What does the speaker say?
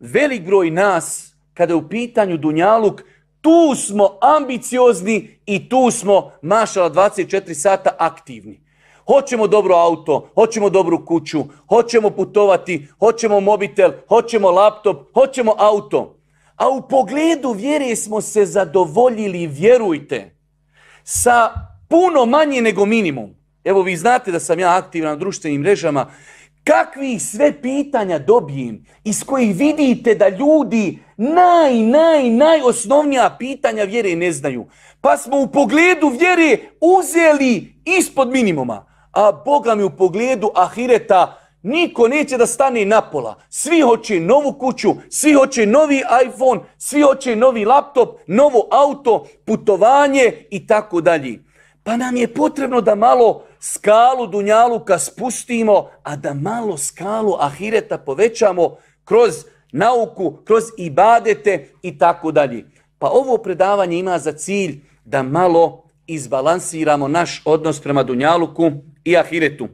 Velik broj nas, kada je u pitanju Dunjaluk, tu smo ambiciozni i tu smo, mašala, 24 sata aktivni. Hoćemo dobro auto, hoćemo dobru kuću, hoćemo putovati, hoćemo mobitel, hoćemo laptop, hoćemo auto. A u pogledu vjere smo se zadovoljili, vjerujte, sa puno manje nego minimum. Evo vi znate da sam ja aktivan na društvenim mrežama kakvih sve pitanja dobijem, iz kojih vidite da ljudi naj, naj, najosnovnija pitanja vjere ne znaju. Pa smo u pogledu vjere uzeli ispod minimuma, a Boga mi u pogledu ahireta niko neće da stane napola. Svi hoće novu kuću, svi hoće novi iPhone, svi hoće novi laptop, novo auto, putovanje i tako dalje. Pa nam je potrebno da malo skalu Dunjaluka spustimo, a da malo skalu Ahireta povećamo kroz nauku, kroz ibadete i tako dalje. Pa ovo predavanje ima za cilj da malo izbalansiramo naš odnos prema Dunjaluku i Ahiretu.